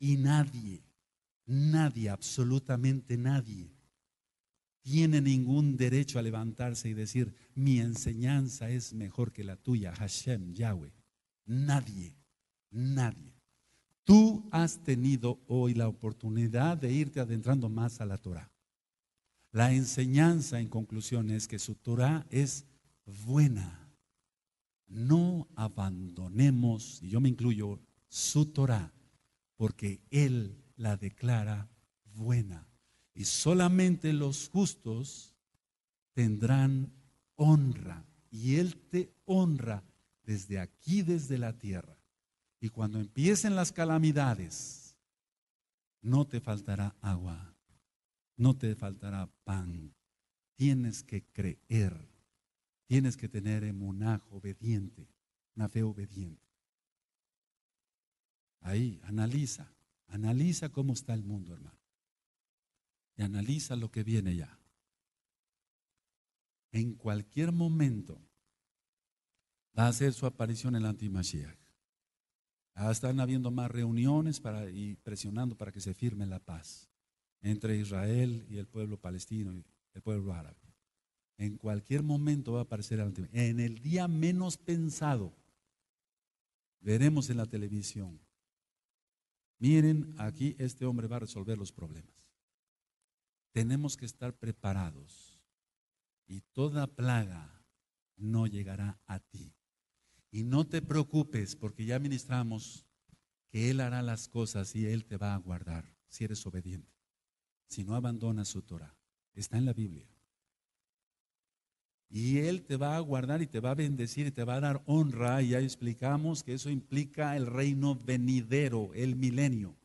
Y nadie, nadie, absolutamente nadie, tiene ningún derecho a levantarse y decir, mi enseñanza es mejor que la tuya, Hashem, Yahweh. Nadie, nadie. Tú has tenido hoy la oportunidad de irte adentrando más a la Torah. La enseñanza en conclusión es que su Torah es buena. No abandonemos, y yo me incluyo, su Torah porque Él la declara buena. Y solamente los justos tendrán honra. Y Él te honra desde aquí, desde la tierra. Y cuando empiecen las calamidades, no te faltará agua, no te faltará pan. Tienes que creer, tienes que tener emunaje obediente, una fe obediente. Ahí, analiza, analiza cómo está el mundo, hermano. Y analiza lo que viene ya. En cualquier momento va a hacer su aparición el antimashiach. Ah, están habiendo más reuniones para, y presionando para que se firme la paz entre Israel y el pueblo palestino y el pueblo árabe. En cualquier momento va a aparecer el antimashiach. En el día menos pensado veremos en la televisión miren, aquí este hombre va a resolver los problemas. Tenemos que estar preparados y toda plaga no llegará a ti. Y no te preocupes porque ya ministramos que Él hará las cosas y Él te va a guardar si eres obediente, si no abandonas su Torah. Está en la Biblia. Y Él te va a guardar y te va a bendecir y te va a dar honra. Y ya explicamos que eso implica el reino venidero, el milenio.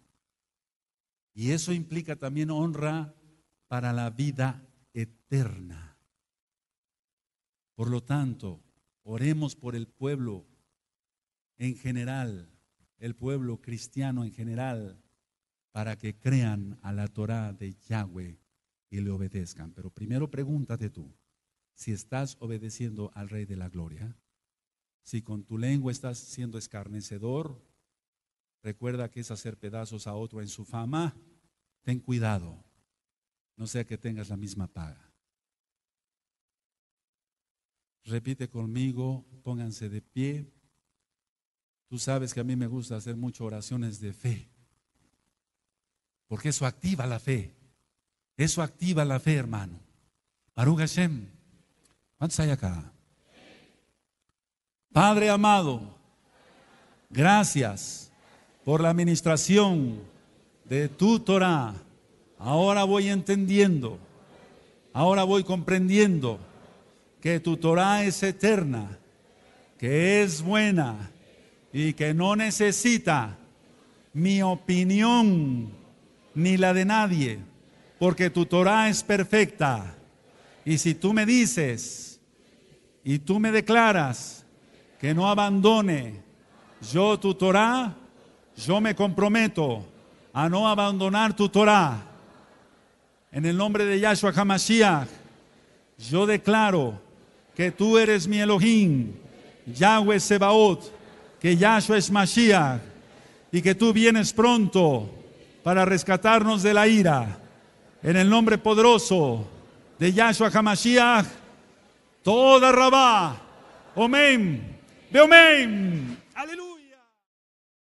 Y eso implica también honra para la vida eterna. Por lo tanto, oremos por el pueblo en general, el pueblo cristiano en general, para que crean a la Torah de Yahweh y le obedezcan. Pero primero pregúntate tú si estás obedeciendo al Rey de la Gloria, si con tu lengua estás siendo escarnecedor, recuerda que es hacer pedazos a otro en su fama, ten cuidado, no sea que tengas la misma paga. Repite conmigo, pónganse de pie. Tú sabes que a mí me gusta hacer muchas oraciones de fe, porque eso activa la fe. Eso activa la fe, hermano. Baruch ¿Cuántos hay acá? Padre amado, gracias por la administración de tu Torah. Ahora voy entendiendo, ahora voy comprendiendo que tu Torah es eterna, que es buena y que no necesita mi opinión ni la de nadie, porque tu Torah es perfecta y si tú me dices y tú me declaras que no abandone yo tu Torah, yo me comprometo a no abandonar tu Torah. En el nombre de Yahshua HaMashiach, yo declaro que tú eres mi Elohim, Yahweh Sebaot, que Yahshua es Mashiach y que tú vienes pronto para rescatarnos de la ira. En el nombre poderoso de Yahshua HaMashiach, toda Rabá. Amén. Ve amén. Aleluya.